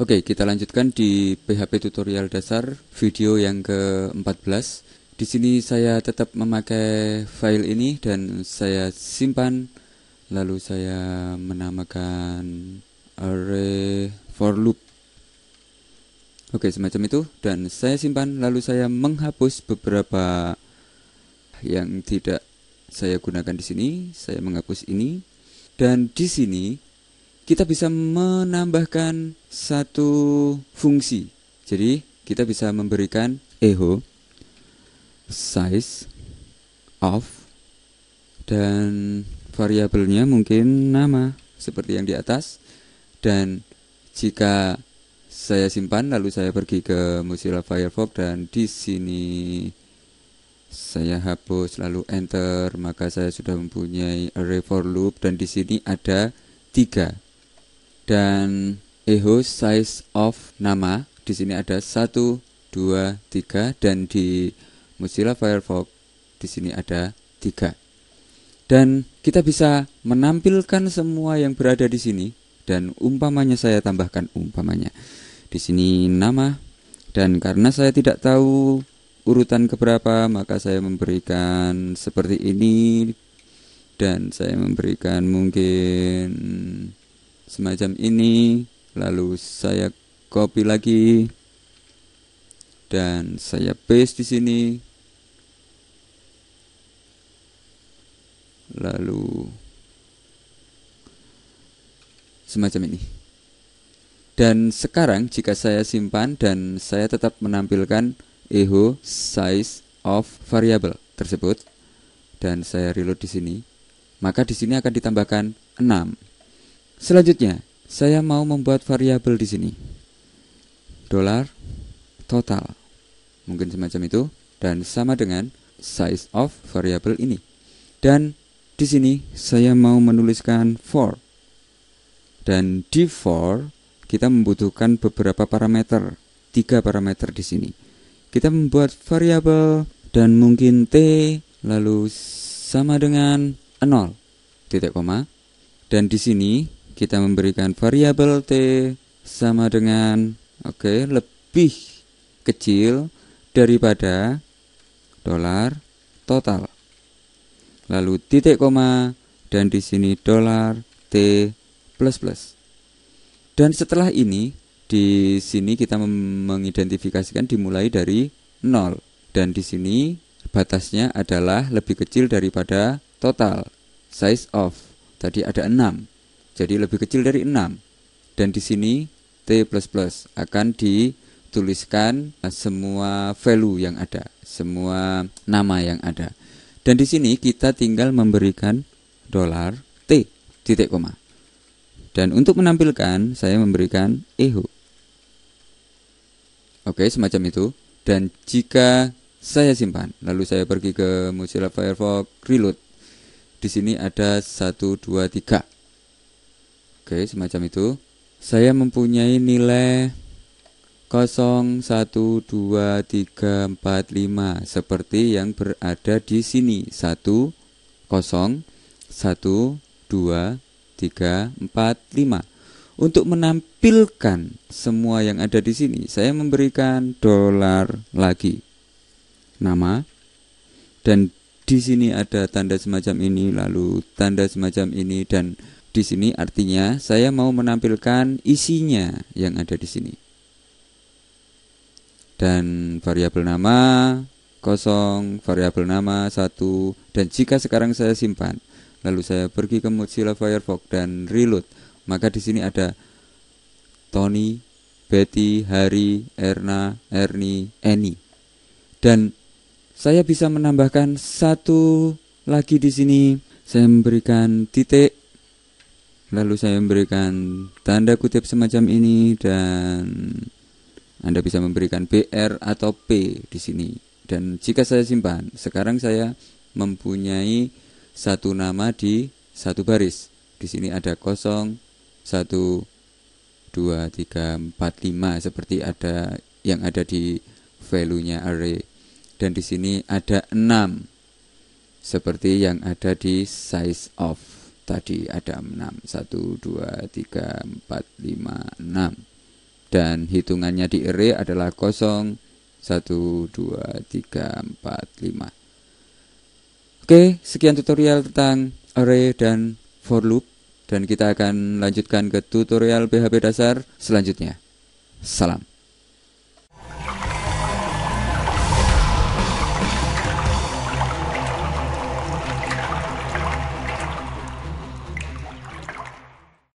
Oke, kita lanjutkan di PHP tutorial dasar video yang ke-14. Di sini saya tetap memakai file ini dan saya simpan lalu saya menamakan array for loop. Oke, semacam itu dan saya simpan lalu saya menghapus beberapa yang tidak saya gunakan di sini, saya menghapus ini, dan di sini kita bisa menambahkan satu fungsi. Jadi kita bisa memberikan echo size of dan variabelnya mungkin nama seperti yang di atas dan jika saya simpan lalu saya pergi ke Mozilla Firefox dan di sini saya hapus lalu enter maka saya sudah mempunyai array for loop dan di sini ada tiga dan echo size of nama di sini ada satu dua tiga dan di Mozilla Firefox di sini ada tiga dan kita bisa menampilkan semua yang berada di sini dan umpamanya saya tambahkan umpamanya di sini nama dan karena saya tidak tahu urutan keberapa maka saya memberikan seperti ini dan saya memberikan mungkin semacam ini lalu saya copy lagi dan saya paste di sini lalu semacam ini dan sekarang jika saya simpan dan saya tetap menampilkan eho size of variable tersebut dan saya reload di sini maka di sini akan ditambahkan 6 selanjutnya saya mau membuat variabel di sini dolar total mungkin semacam itu dan sama dengan size of variable ini dan di sini saya mau menuliskan for dan di for kita membutuhkan beberapa parameter tiga parameter di sini kita membuat variabel dan mungkin t lalu sama dengan 0 titik koma dan di sini kita memberikan variabel t sama dengan oke okay, lebih kecil daripada dolar total lalu titik koma dan di sini dolar t plus plus dan setelah ini di sini kita mengidentifikasikan dimulai dari 0 dan di sini batasnya adalah lebih kecil daripada total size of tadi ada 6 jadi lebih kecil dari 6 dan di sini T++ akan dituliskan eh, semua value yang ada semua nama yang ada dan di sini kita tinggal memberikan dolar T titik koma dan untuk menampilkan saya memberikan eho Oke, okay, semacam itu. Dan jika saya simpan, lalu saya pergi ke Mozilla Firefox Reload. Di sini ada 1 2 3. Oke, semacam itu. Saya mempunyai nilai 0 1 2 3 4 5 seperti yang berada di sini. 1 0 1 2 3 4 5. Untuk menampilkan semua yang ada di sini, saya memberikan dolar lagi. Nama dan di sini ada tanda semacam ini, lalu tanda semacam ini dan di sini artinya saya mau menampilkan isinya yang ada di sini. Dan variabel nama kosong, variabel nama satu dan jika sekarang saya simpan, lalu saya pergi ke Mozilla Firefox dan reload maka di sini ada Tony, Betty, Hari, Erna, Erni, Eni. Dan saya bisa menambahkan satu lagi di sini. Saya memberikan titik lalu saya memberikan tanda kutip semacam ini dan Anda bisa memberikan BR atau P di sini. Dan jika saya simpan, sekarang saya mempunyai satu nama di satu baris. Di sini ada kosong, satu dua tiga empat lima seperti ada yang ada di value-nya array dan di sini ada enam seperti yang ada di size of tadi ada enam satu dua tiga empat lima enam dan hitungannya di array adalah kosong satu dua tiga empat lima Oke, sekian tutorial tentang array dan for loop dan kita akan lanjutkan ke tutorial PHP dasar selanjutnya. Salam.